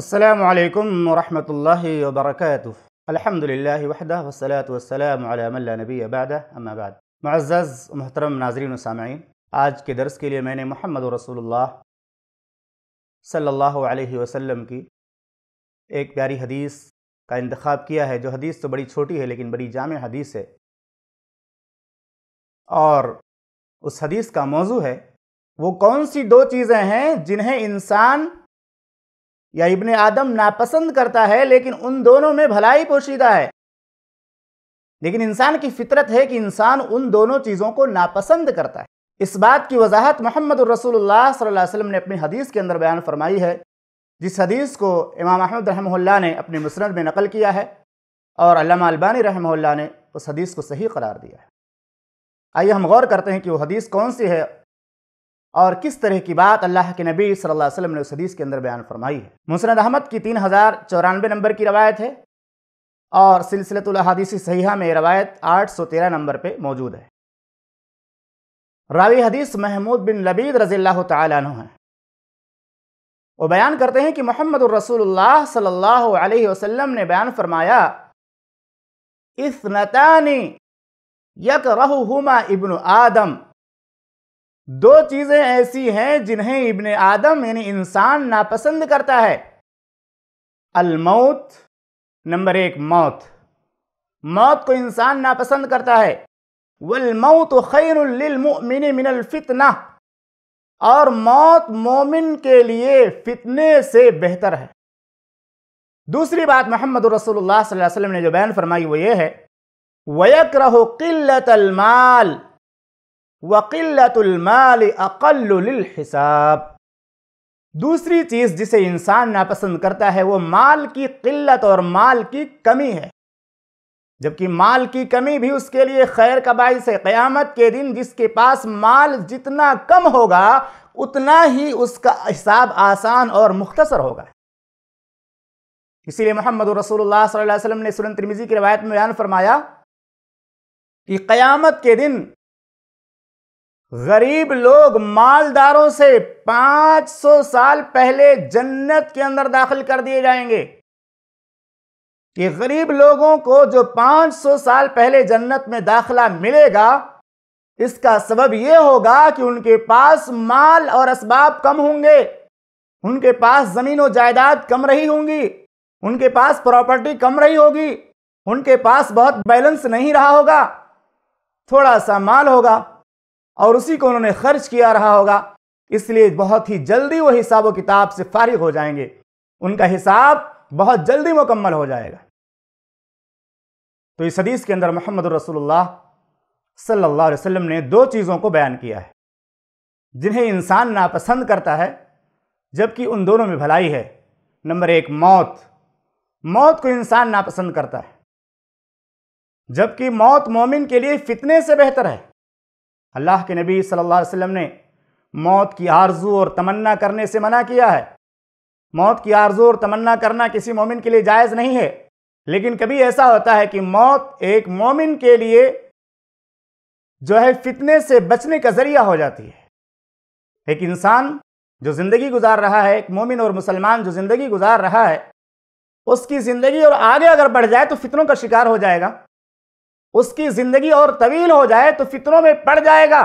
আসসালামু আলাইকুম রহমতুল্লাহ বারকাত আলহামদুলিল্লাহ ওহদা वसलात वसलाम আলা नबी अबादा अम्माबाद मज़्ज़ मोहतरम नाजरीन सामीन आज के दर्स के लिए मैंने मोहम्मद रसूलुल्लाह सल्लल्लाहु अलैहि वसल्लम की एक प्यारी हदीस का इंतखब किया है जो हदीस तो बड़ी छोटी है लेकिन बड़ी जाम हदीस है और उस हदीस का मौजू है वो कौन सी दो चीज़ें हैं जिन्हें इंसान या इबन आदम नापसंद करता है लेकिन उन दोनों में भलाई पोशीदा है लेकिन इंसान की फितरत है कि इंसान उन दोनों चीज़ों को नापसंद करता है इस बात की वजाहत मोहम्मद रसूलुल्लाह वसल्लम ने अपनी हदीस के अंदर बयान फरमाई है जिस हदीस को इमाम अहमद रहमल्ला ने अपने मुसरत में नकल किया है और अल्लामा अलबानी रहमल्ला ने उस हदीस को सही करार दिया है आइए हम गौर करते हैं कि वो हदीस कौन सी है और किस तरह की बात अल्लाह के नबी सल्लल्लाहु अलैहि वसल्लम ने उस हदीस के अंदर बयान फरमाई है मुसरद अहमद की तीन हज़ार चौरानवे नंबर की रवायत है और सिलसिलतलहदीसी सहीहा में रवायत आठ सौ तेरह नंबर पर मौजूद है रावी हदीस महमूद बिन लबीद रज़ी तन हैं वो बयान करते हैं कि मोहम्मद रसूलुल्लाह सल्लल्लाहु अलैहि वसल्लम ने बयान फरमाया इस नतानी यक रहमा इब्न आदम दो चीज़ें ऐसी हैं जिन्हें इबन आदम यानी इंसान नापसंद करता है अलमौत नंबर एक मौत मौत को इंसान नापसंद करता है वलमौत खैरमिन मिनलफितना और मौत मोमिन के लिए फितने से बेहतर है दूसरी बात मोहम्मद रसोल्ला ने जो बयान फरमाई वो ये है वयक रहो किल्लत अलमाल वकिल्लतुलमाल दूसरी चीज़ जिसे इंसान नापसंद करता है वो माल की किल्लत और माल की कमी है जबकि माल की कमी भी उसके लिए खैर का बायस है क़यामत के दिन जिसके पास माल जितना कम होगा उतना ही उसका हिसाब आसान और मुख्तसर होगा इसीलिए मोहम्मद रसूलुल्लाह सल्लल्लाहु ने सुन तिरमिजी की रवायत में बयान फरमाया कि क़यामत के दिन गरीब लोग मालदारों से 500 साल पहले जन्नत के अंदर दाखिल कर दिए जाएंगे ये गरीब लोगों को जो 500 साल पहले जन्नत में दाखला मिलेगा इसका सबब यह होगा कि उनके पास माल और इसबाब कम होंगे उनके पास ज़मीन और जायदाद कम रही होंगी उनके पास प्रॉपर्टी कम रही होगी उनके पास बहुत बैलेंस नहीं रहा होगा थोड़ा सा माल होगा और उसी को उन्होंने खर्च किया रहा होगा इसलिए बहुत ही जल्दी वो हिसाब व किताब से फारिग हो जाएंगे उनका हिसाब बहुत जल्दी मुकम्मल हो जाएगा तो इस हदीस के अंदर मोहम्मद रसोल्ला सल्ला अलैहि ने दो चीज़ों को बयान किया है जिन्हें इंसान नापसंद करता है जबकि उन दोनों में भलाई है नंबर एक मौत मौत को इंसान नापसंद करता है जबकि मौत मोमिन के लिए फितने से बेहतर है अल्लाह के नबी सल्लल्लाहु अलैहि वसल्लम ने मौत की आरजू और तमन्ना करने से मना किया है मौत की आरजू और तमन्ना करना किसी मोमिन के लिए जायज़ नहीं है लेकिन कभी ऐसा होता है कि मौत एक मोमिन के लिए जो है फितने से बचने का जरिया हो जाती है एक इंसान जो ज़िंदगी गुजार रहा है एक मोमिन और मुसलमान जो ज़िंदगी गुजार रहा है उसकी ज़िंदगी और आगे अगर बढ़ जाए तो फितनों का शिकार हो जाएगा उसकी ज़िंदगी और तवील हो जाए तो फितनों में पड़ जाएगा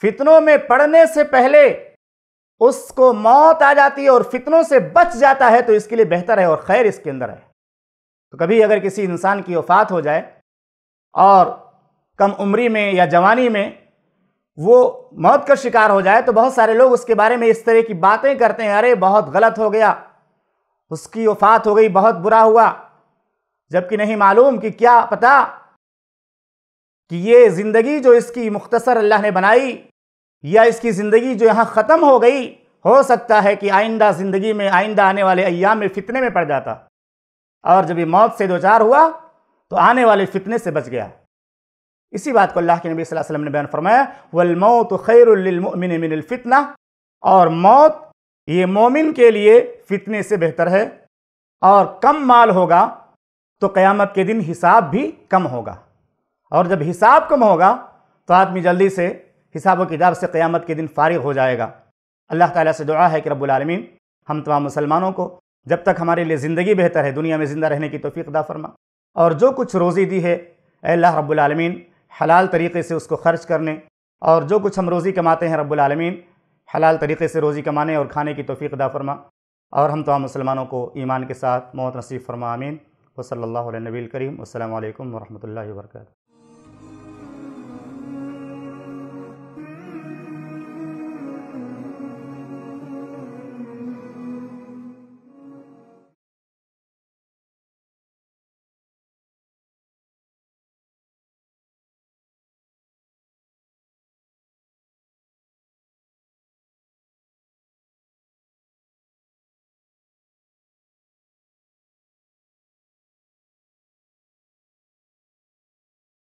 फितनों में पड़ने से पहले उसको मौत आ जाती है और फितनों से बच जाता है तो इसके लिए बेहतर है और खैर इसके अंदर है तो कभी अगर किसी इंसान की वफात हो जाए और कम उम्री में या जवानी में वो मौत का शिकार हो जाए तो बहुत सारे लोग उसके बारे में इस तरह की बातें करते हैं अरे बहुत गलत हो गया उसकी वफात हो गई बहुत बुरा हुआ जबकि नहीं मालूम कि क्या पता कि ये ज़िंदगी जो इसकी मुख्तसर अल्लाह ने बनाई या इसकी ज़िंदगी जो यहाँ ख़त्म हो गई हो सकता है कि आइंदा ज़िंदगी में आइंदा आने वाले अयाम में फ़ितने में पड़ जाता और जब ये मौत से दो चार हुआ तो आने वाले फ़ितने से बच गया इसी बात को अल्लाह के नबी वसल्लम ने बयान फरमाया वलमौत खैरमिन मिनफ़ितना और मौत ये मोमिन के लिए फ़ितने से बेहतर है और कम माल होगा तो क़यामत के दिन हिसाब भी कम होगा और जब हिसाब कम होगा तो आदमी जल्दी से हिसाब व किताब से क़यामत के दिन फारिग हो जाएगा अल्लाह ताला से दुआ है कि रब्लमीन हम तमाम मुसलमानों को जब तक हमारे लिए ज़िंदगी बेहतर है दुनिया में ज़िंदा रहने की तोफ़ी अदा फरमा और जो कुछ रोज़ी दी है अल्लाह रब्लमीन हलाल तरीके से उसको खर्च करने और जो कुछ हम रोज़ी कमाते हैं रब्लमीन हलाल तरीके से रोज़ी कमाने और खाने की तोफीक़दा फरमा और हम तमाम मुसलमानों को ईमान के साथ मौत नसीब फरमा आमीन وصلى الله على النبي الكريم والسلام عليكم ورحمة الله وبركاته